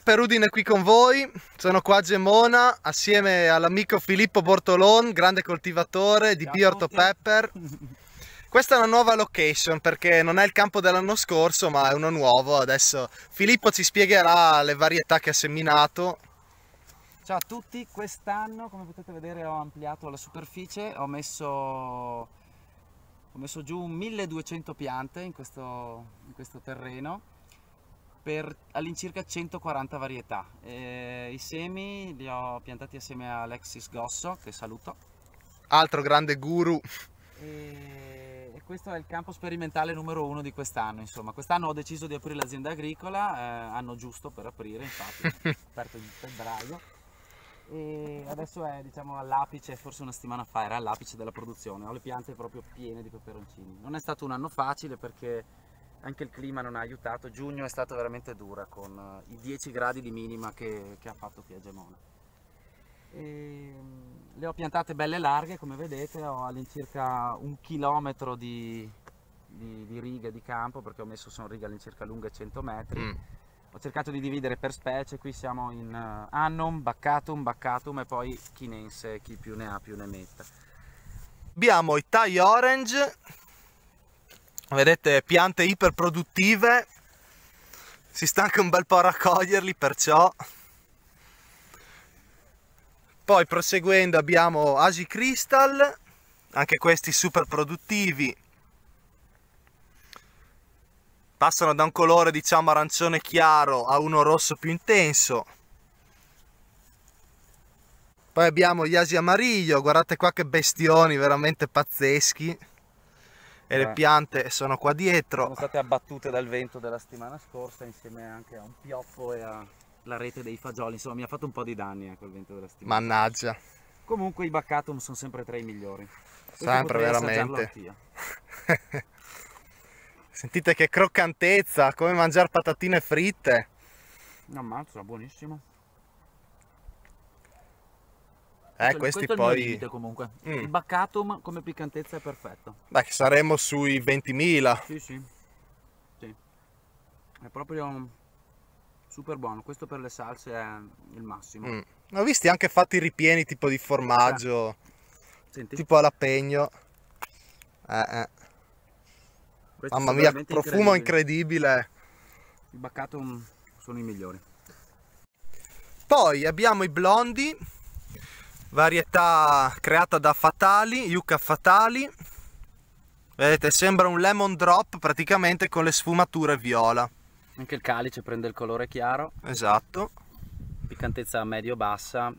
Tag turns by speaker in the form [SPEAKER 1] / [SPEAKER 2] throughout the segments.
[SPEAKER 1] Beppe Rudine qui con voi, sono qua a Gemona assieme all'amico Filippo Bortolon, grande coltivatore di Beer Biorto Pepper. Questa è una nuova location perché non è il campo dell'anno scorso ma è uno nuovo, adesso Filippo ci spiegherà le varietà che ha seminato.
[SPEAKER 2] Ciao a tutti, quest'anno come potete vedere ho ampliato la superficie, ho messo, ho messo giù 1200 piante in questo, in questo terreno per all'incirca 140 varietà. Eh, I semi li ho piantati assieme a Alexis Gosso, che saluto.
[SPEAKER 1] Altro grande guru.
[SPEAKER 2] E, e questo è il campo sperimentale numero uno di quest'anno. Insomma, quest'anno ho deciso di aprire l'azienda agricola, eh, anno giusto per aprire, infatti, aperto in febbraio. E adesso è diciamo, all'apice, forse una settimana fa era all'apice della produzione, ho le piante proprio piene di peperoncini. Non è stato un anno facile perché anche il clima non ha aiutato, giugno è stata veramente dura con eh, i 10 gradi di minima che, che ha fatto qui a Gemona. E ehm, le ho piantate belle larghe come vedete, ho all'incirca un chilometro di, di, di, righe di campo perché ho messo sono righe all'incirca lunghe 100 metri. Mm. Ho cercato di dividere per specie, qui siamo in eh, annum, baccatum, baccatum e poi chinense, chi più ne ha più ne metta.
[SPEAKER 1] Abbiamo i tie orange vedete piante iperproduttive si sta anche un bel po' a raccoglierli perciò poi proseguendo abbiamo Asi Crystal anche questi super produttivi passano da un colore diciamo arancione chiaro a uno rosso più intenso poi abbiamo gli Asi Amarillo guardate qua che bestioni veramente pazzeschi eh, e le piante sono qua dietro. Sono
[SPEAKER 2] state abbattute dal vento della settimana scorsa insieme anche a un pioppo e alla rete dei fagioli, insomma mi ha fatto un po' di
[SPEAKER 1] danni eh, quel vento della settimana. Mannaggia.
[SPEAKER 2] Comunque i baccatum sono sempre tra i migliori. sempre veramente.
[SPEAKER 1] Sentite che croccantezza, come mangiare patatine fritte.
[SPEAKER 2] Non ma sono buonissimo.
[SPEAKER 1] Eh, questi questo poi... è il mio limite comunque. Mm. Il
[SPEAKER 2] baccatum come piccantezza è perfetto.
[SPEAKER 1] Beh, saremmo sui 20.000. Sì, sì. Sì.
[SPEAKER 2] È proprio super buono. Questo per le salse è il massimo. Mm.
[SPEAKER 1] Ho visti anche fatti ripieni tipo di formaggio. Eh. Tipo all'appegno. Eh, eh. Mamma mia, profumo incredibile. I baccatum sono i migliori. Poi abbiamo i blondi varietà creata da Fatali, Yucca Fatali. Vedete, sembra un lemon drop praticamente con le sfumature viola.
[SPEAKER 2] Anche il calice prende il colore chiaro. Esatto. Piccantezza medio-bassa,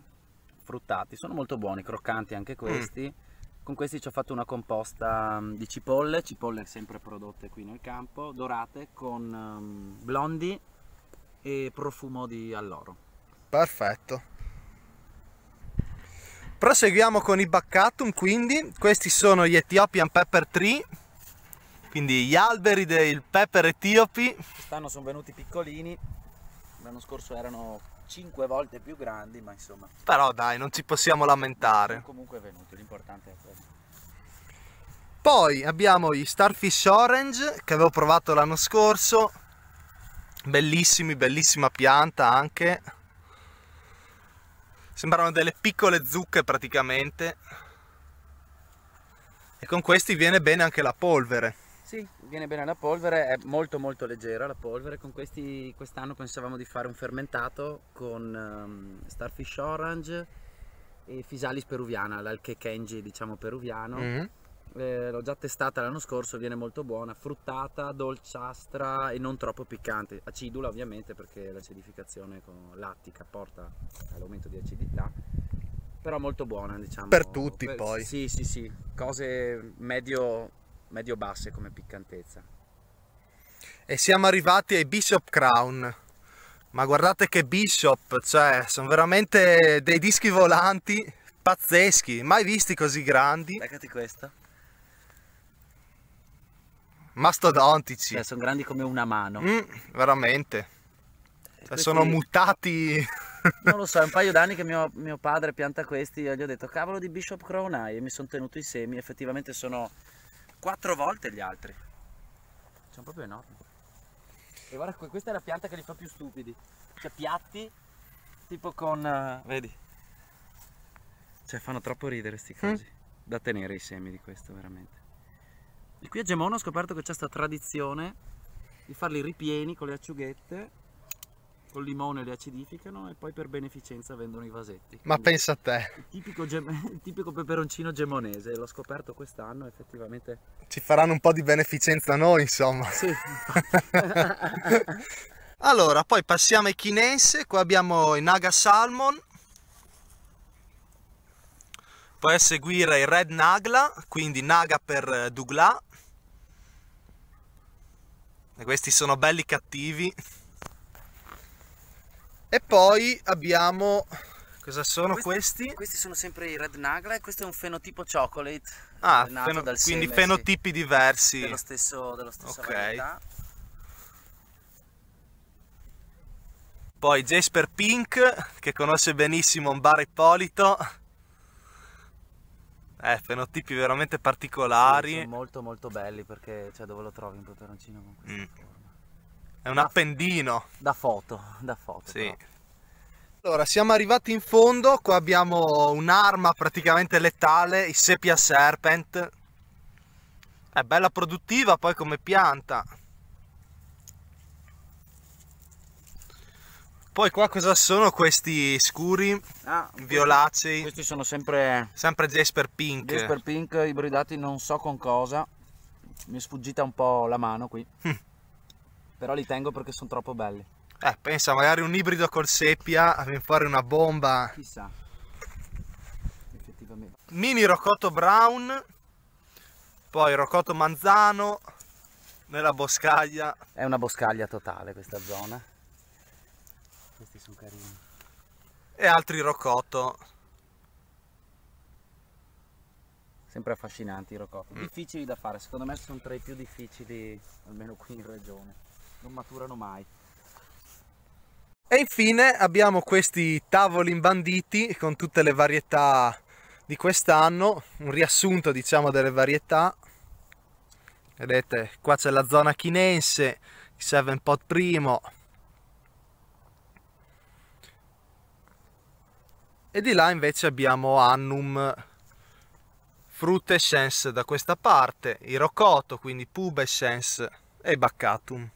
[SPEAKER 2] fruttati, sono molto buoni, croccanti anche mm. questi. Mm. Con questi ci ho fatto una composta mm, di cipolle, cipolle sempre prodotte qui nel campo, dorate con mm, blondi e profumo di alloro.
[SPEAKER 1] Perfetto. Proseguiamo con i Baccatum, quindi questi sono gli Ethiopian Pepper Tree, quindi gli alberi del pepper etiopi.
[SPEAKER 2] Quest'anno sono venuti piccolini, l'anno scorso erano 5 volte più grandi, ma insomma.
[SPEAKER 1] Però dai, non ci possiamo lamentare. Sono
[SPEAKER 2] comunque venuti, l'importante è quello.
[SPEAKER 1] Poi abbiamo gli Starfish Orange che avevo provato l'anno scorso, bellissimi, bellissima pianta anche sembrano delle piccole zucche praticamente e con questi viene bene anche la polvere
[SPEAKER 2] sì, viene bene la polvere, è molto molto leggera la polvere, con questi quest'anno pensavamo di fare un fermentato
[SPEAKER 1] con um, Starfish
[SPEAKER 2] Orange e Fisalis peruviana, l'alche Kenji diciamo peruviano mm -hmm eh, l'ho già testata l'anno scorso, viene molto buona, fruttata, dolciastra e non troppo piccante, acidula ovviamente perché l'acidificazione con lattica porta all'aumento di acidità, però molto buona diciamo. Per tutti per, poi. Sì, sì, sì, cose medio, medio basse come piccantezza.
[SPEAKER 1] E siamo arrivati ai Bishop Crown. Ma guardate che Bishop, cioè, sono veramente dei dischi volanti pazzeschi, mai visti così grandi. Leccati questa mastodontici. Cioè, sono grandi come una mano. Mm, veramente. Cioè, sono mutati. Non lo so, è un paio d'anni
[SPEAKER 2] che mio, mio, padre pianta questi. Io gli ho detto cavolo di Bishop Crown Eye e mi sono tenuto i semi. Effettivamente sono quattro volte gli altri. Sono proprio enormi. E guarda, questa è la pianta che li fa più stupidi. Cioè piatti, tipo con... Uh, vedi? Cioè fanno troppo ridere sti mm. cosi. Mm. Da tenere i semi di questo, veramente. E qui a Gemona ho scoperto che c'è questa tradizione di farli ripieni con le acciughette, col limone le acidificano e poi per beneficenza vendono i vasetti. Ma Quindi pensa a te! Il tipico, il tipico, peperoncino gemonese, l'ho scoperto quest'anno
[SPEAKER 1] effettivamente. Ci faranno un po' di beneficenza noi insomma. Sì. allora, poi passiamo ai chinese, qua abbiamo i Naga Salmon, poi a seguire il Red Nagla, quindi Naga per eh, Douglas, questi sono belli cattivi. E poi abbiamo... Cosa sono questi?
[SPEAKER 2] Questi, questi sono sempre i Red Nagla e questo è un fenotipo chocolate. Ah, feno, quindi seme, fenotipi
[SPEAKER 1] sì. diversi. Dello stesso, dello stesso okay. varietà. Poi Jasper Pink, che conosce benissimo un bar Ippolito. Eh, fenotipi veramente
[SPEAKER 2] particolari. Sì, sono molto molto belli perché cioè, dove lo trovi un peperoncino con
[SPEAKER 1] questa mm. forma? È un da appendino. Da foto, da foto. Sì. Però. Allora, siamo arrivati in fondo, qua abbiamo un'arma praticamente letale, il Sepia Serpent. È bella produttiva poi come pianta. Poi qua cosa sono questi scuri, ah, violacei? Questi sono sempre... Sempre Jasper Pink. Jasper
[SPEAKER 2] Pink ibridati non so con cosa. Mi è sfuggita un po' la mano qui. Hm. Però li
[SPEAKER 1] tengo perché sono troppo belli. Eh, pensa, magari un ibrido col seppia, per fare una bomba. Chissà.
[SPEAKER 2] Effettivamente.
[SPEAKER 1] Mini rocotto brown, poi rocotto manzano, nella boscaglia. È una boscaglia
[SPEAKER 2] totale questa zona.
[SPEAKER 1] Questi sono carini. E altri roccotto.
[SPEAKER 2] Sempre affascinanti i roccotto. Mm. Difficili da fare, secondo me sono tra i più difficili, almeno qui in regione. Non maturano mai.
[SPEAKER 1] E infine abbiamo questi tavoli imbanditi con tutte le varietà di quest'anno, un riassunto diciamo delle varietà. Vedete, qua c'è la zona chinense, il Seven Pot primo, e di là invece abbiamo Annum Fruit Essence da questa parte, i rocotto quindi Pub Essence e Baccatum.